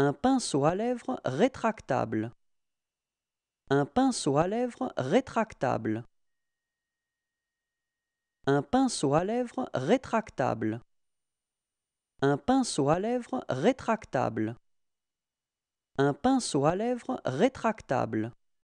Un pinceau à lèvres rétractable. Un pinceau à lèvres rétractable. Un pinceau à lèvres rétractable. Un pinceau à lèvres rétractable. Un pinceau à lèvres rétractable.